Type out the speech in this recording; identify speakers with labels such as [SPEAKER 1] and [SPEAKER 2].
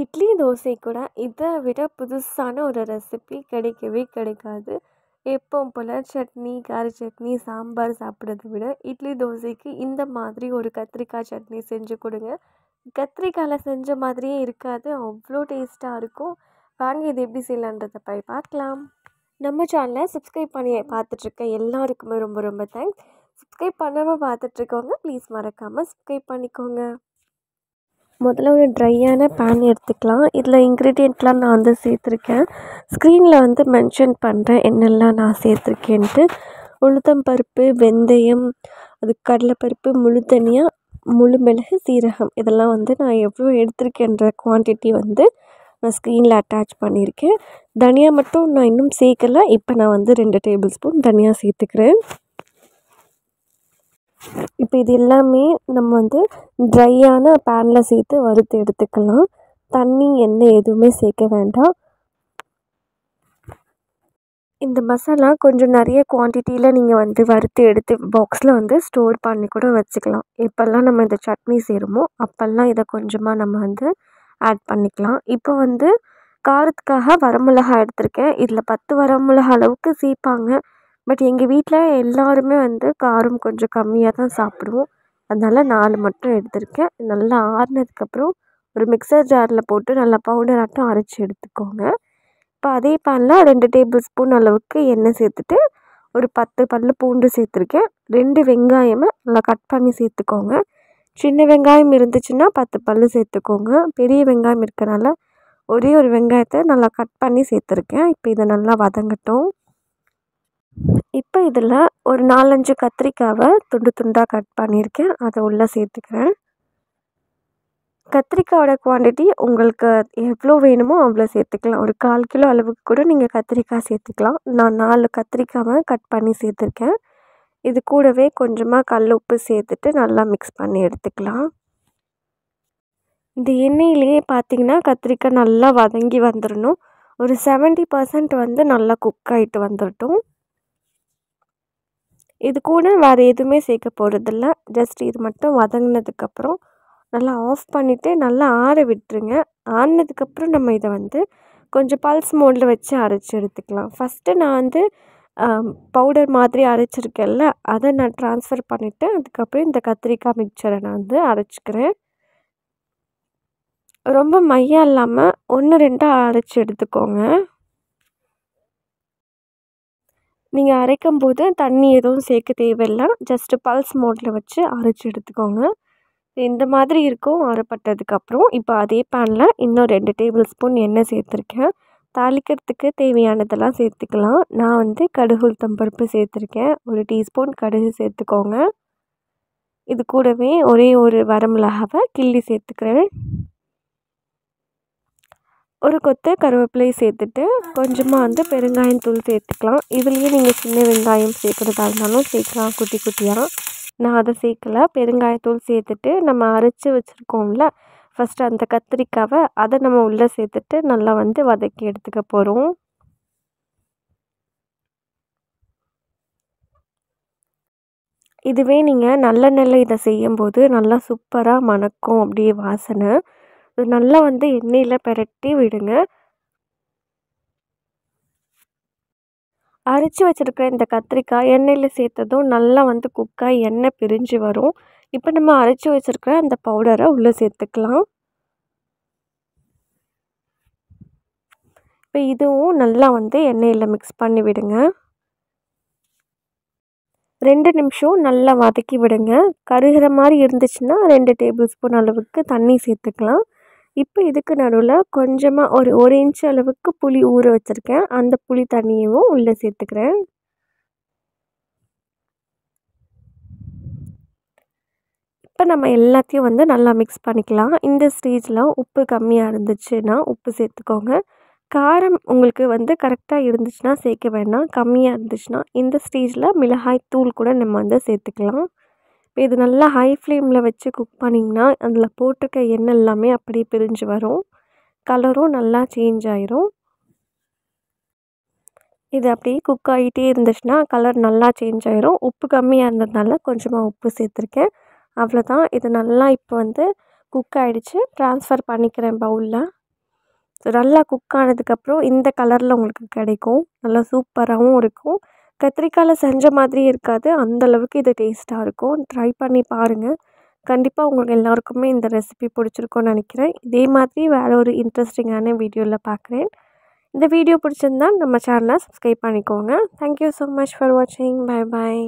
[SPEAKER 1] இட்லி தோசை கூட இதை விட புதுசான ஒரு ரெசிபி கிடைக்கவே கிடைக்காது எப்போ போல் சட்னி கார சட்னி சாம்பார் சாப்பிட்றத விட இட்லி தோசைக்கு இந்த மாதிரி ஒரு கத்திரிக்காய் சட்னி செஞ்சு கொடுங்க கத்திரிக்காயில் செஞ்ச மாதிரியே இருக்காது அவ்வளோ டேஸ்ட்டாக இருக்கும் வாங்க இது எப்படி செய்யலான்றதை போய் பார்க்கலாம் நம்ம சேனலில் சப்ஸ்கிரைப் பண்ணி பார்த்துட்ருக்க எல்லாருக்குமே ரொம்ப ரொம்ப தேங்க்ஸ் சப்ஸ்கிரைப் பண்ணாமல் பார்த்துட்ருக்கவங்க ப்ளீஸ் மறக்காமல் சப்ஸ்கிரைப் பண்ணிக்கோங்க முதல்ல ஒரு ட்ரையான பேன் எடுத்துக்கலாம் இதில் இன்க்ரீடியண்ட்லாம் நான் வந்து சேர்த்துருக்கேன் ஸ்க்ரீனில் வந்து மென்ஷன் பண்ணுறேன் என்னெல்லாம் நான் சேர்த்துருக்கேன்ட்டு உளுத்தம்பருப்பு வெந்தயம் அது கடலைப்பருப்பு முழு தனியாக முழு மிளகு சீரகம் இதெல்லாம் வந்து நான் எவ்வளோ எடுத்திருக்கேன்ற குவான்டிட்டி வந்து நான் ஸ்க்ரீனில் அட்டாச் பண்ணியிருக்கேன் தனியாக மட்டும் நான் இன்னும் சேர்க்கல இப்போ நான் வந்து ரெண்டு டேபிள் ஸ்பூன் தனியாக சேர்த்துக்கிறேன் இப்போ இது எல்லாமே நம்ம வந்து ட்ரையான பேனில் சேர்த்து வறுத்து எடுத்துக்கலாம் தண்ணி எண்ணெய் எதுவுமே சேர்க்க வேண்டாம் இந்த மசாலா கொஞ்சம் நிறைய குவான்டிட்டியில் நீங்கள் வந்து வறுத்து எடுத்து பாக்ஸில் வந்து ஸ்டோர் பண்ணி கூட வச்சுக்கலாம் எப்போல்லாம் நம்ம இந்த சட்னி செய்கிறோமோ அப்போல்லாம் இதை கொஞ்சமாக நம்ம வந்து ஆட் பண்ணிக்கலாம் இப்போ வந்து காரத்துக்காக வரமிளகா எடுத்திருக்கேன் இதில் பத்து வரமிளகா அளவுக்கு சீப்பாங்க பட் எங்கள் வீட்டில் எல்லோருமே வந்து காரம் கொஞ்சம் கம்மியாக தான் சாப்பிடுவோம் அதனால் நாலு மட்டும் எடுத்திருக்கேன் நல்லா ஆறுனதுக்கப்புறம் ஒரு மிக்சர் ஜாரில் போட்டு நல்லா ஆட்டம் அரைச்சி எடுத்துக்கோங்க இப்போ அதே பாலில் ரெண்டு டேபிள் ஸ்பூன் அளவுக்கு எண்ணெய் சேர்த்துட்டு ஒரு பத்து பல் பூண்டு சேர்த்துருக்கேன் ரெண்டு வெங்காயமும் நல்லா கட் பண்ணி சேர்த்துக்கோங்க சின்ன வெங்காயம் இருந்துச்சுன்னா பத்து பல் சேர்த்துக்கோங்க பெரிய வெங்காயம் இருக்கிறனால ஒரே ஒரு வெங்காயத்தை நல்லா கட் பண்ணி சேர்த்துருக்கேன் இப்போ இதை நல்லா வதங்கட்டும் இதில் ஒரு நாலஞ்சு கத்திரிக்காவை துண்டு துண்டாக கட் பண்ணியிருக்கேன் அதை உள்ளே சேர்த்துக்கிறேன் கத்திரிக்காயோட குவான்டிட்டி உங்களுக்கு எவ்வளோ வேணுமோ அவ்வளோ சேர்த்துக்கலாம் ஒரு கால் கிலோ அளவுக்கு கூட நீங்கள் கத்திரிக்காய் சேர்த்துக்கலாம் நான் நாலு கத்திரிக்காவை கட் பண்ணி சேர்த்துருக்கேன் இது கூடவே கொஞ்சமாக கல் உப்பு சேர்த்துட்டு நல்லா மிக்ஸ் பண்ணி எடுத்துக்கலாம் இந்த எண்ணெயிலேயே பார்த்திங்கன்னா கத்திரிக்காய் நல்லா வதங்கி வந்துடணும் ஒரு செவன்ட்டி பர்சன்ட் வந்து நல்லா குக் ஆகிட்டு வந்துடட்டும் இது கூட வேறு எதுவுமே சேர்க்க போகிறதில்ல ஜஸ்ட் இது மட்டும் வதங்கினதுக்கப்புறம் நல்லா ஆஃப் பண்ணிவிட்டு நல்லா ஆற விட்டுருங்க ஆனதுக்கப்புறம் நம்ம இதை வந்து கொஞ்சம் பல்ஸ் மோடில் வச்சு அரைச்சி எடுத்துக்கலாம் ஃபஸ்ட்டு நான் வந்து பவுடர் மாதிரி அரைச்சிருக்கேன்ல அதை நான் ட்ரான்ஸ்ஃபர் பண்ணிவிட்டு அதுக்கப்புறம் இந்த கத்திரிக்காய் மிக்சரை நான் வந்து அரைச்சிக்கிறேன் ரொம்ப மையம் இல்லாமல் ஒன்று ரெண்டாக அரைச்சி எடுத்துக்கோங்க நீங்கள் அரைக்கும் போது தண்ணி எதுவும் சேர்க்க தேவையில்லை ஜஸ்ட்டு பல்ஸ் மோட்டில் வச்சு அரைச்சி எடுத்துக்கோங்க இந்த மாதிரி இருக்கும் அரைப்பட்டதுக்கப்புறம் இப்போ அதே பேனில் இன்னும் ரெண்டு டேபிள் ஸ்பூன் எண்ணெய் சேர்த்துருக்கேன் தாளிக்கிறதுக்கு தேவையானதெல்லாம் சேர்த்துக்கலாம் நான் வந்து கடுகு தம்பருப்பு சேர்த்துருக்கேன் ஒரு டீஸ்பூன் கடுகு சேர்த்துக்கோங்க இது கூடவே ஒரே ஒரு வரமிளகாவை கிள்ளி சேர்த்துக்கிறேன் ஒரு கொத்து கருவேப்பிலையை சேர்த்துட்டு கொஞ்சமாக வந்து பெருங்காயம் தூள் சேர்த்துக்கலாம் இதுலேயே நீங்கள் சின்ன வெங்காயம் சேர்க்குறதா இருந்தாலும் சேர்க்கலாம் குட்டி குட்டியாக நான் அதை சேர்க்கலை பெருங்காயத்தூள் சேர்த்துட்டு நம்ம அரைச்சி வச்சுருக்கோம்ல ஃபஸ்ட்டு அந்த கத்திரிக்காவை அதை நம்ம உள்ளே சேர்த்துட்டு நல்லா வந்து வதக்கி எடுத்துக்க போகிறோம் இதுவே நீங்கள் நல்ல நெல்லை இதை செய்யும்போது நல்லா சூப்பராக மணக்கும் அப்படியே வாசனை நல்லா வந்து எண்ணெயில் பிரட்டி விடுங்க அரைச்சி வச்சுருக்க இந்த கத்திரிக்காய் எண்ணெயில் சேர்த்ததும் நல்லா வந்து குக்காய் எண்ணெய் பிரிஞ்சு வரும் இப்போ நம்ம அரைச்சி வச்சுருக்க அந்த பவுடரை உள்ளே சேர்த்துக்கலாம் இப்போ இதுவும் நல்லா வந்து எண்ணெயில் மிக்ஸ் பண்ணி விடுங்க ரெண்டு நிமிஷம் நல்லா வதக்கி விடுங்க கருகிற மாதிரி இருந்துச்சுன்னா ரெண்டு டேபிள் ஸ்பூன் அளவுக்கு தண்ணி சேர்த்துக்கலாம் இப்போ இதுக்கு நடுவில் கொஞ்சமாக ஒரு ஒரு இன்ச் அளவுக்கு புளி ஊற வச்சுருக்கேன் அந்த புளி தண்ணியவும் உள்ளே சேர்த்துக்கிறேன் இப்போ நம்ம எல்லாத்தையும் வந்து நல்லா மிக்ஸ் பண்ணிக்கலாம் இந்த ஸ்டேஜில் உப்பு கம்மியாக இருந்துச்சுன்னா உப்பு சேர்த்துக்கோங்க காரம் உங்களுக்கு வந்து கரெக்டாக இருந்துச்சுன்னா சேர்க்க வேண்டாம் கம்மியாக இருந்துச்சுன்னா இந்த ஸ்டேஜில் மிளகாய் தூள் கூட நம்ம வந்து சேர்த்துக்கலாம் இது நல்லா ஹை ஃப்ளேமில் வச்சு குக் பண்ணிங்கன்னா அதில் போட்டிருக்க எண்ணெய் எல்லாமே அப்படியே பிரிஞ்சு வரும் கலரும் நல்லா சேஞ்ச் ஆயிரும் இது அப்படியே குக் ஆகிட்டே இருந்துச்சுன்னா கலர் நல்லா சேஞ்ச் ஆயிரும் உப்பு கம்மியாக இருந்ததுனால கொஞ்சமாக உப்பு சேர்த்துருக்கேன் அவ்வளோதான் இது நல்லா இப்போ வந்து குக் ஆகிடுச்சு ட்ரான்ஸ்ஃபர் பண்ணிக்கிறேன் பவுலில் ஸோ நல்லா குக் ஆனதுக்கப்புறம் இந்த கலரில் உங்களுக்கு கிடைக்கும் நல்லா சூப்பராகவும் இருக்கும் கத்திரிக்காயில் செஞ்ச மாதிரி இருக்காது அந்தளவுக்கு இது டேஸ்ட்டாக இருக்கும் ட்ரை பண்ணி பாருங்கள் கண்டிப்பாக உங்களுக்கு எல்லாருக்குமே இந்த ரெசிபி பிடிச்சிருக்கோன்னு நினைக்கிறேன் இதே மாதிரி வேறு ஒரு இன்ட்ரெஸ்டிங்கான வீடியோவில் பார்க்குறேன் இந்த வீடியோ பிடிச்சிருந்தால் நம்ம சேனலை சப்ஸ்கிரைப் பண்ணிக்கோங்க தேங்க்யூ ஸோ மச் ஃபார் வாட்சிங் பாய் பாய்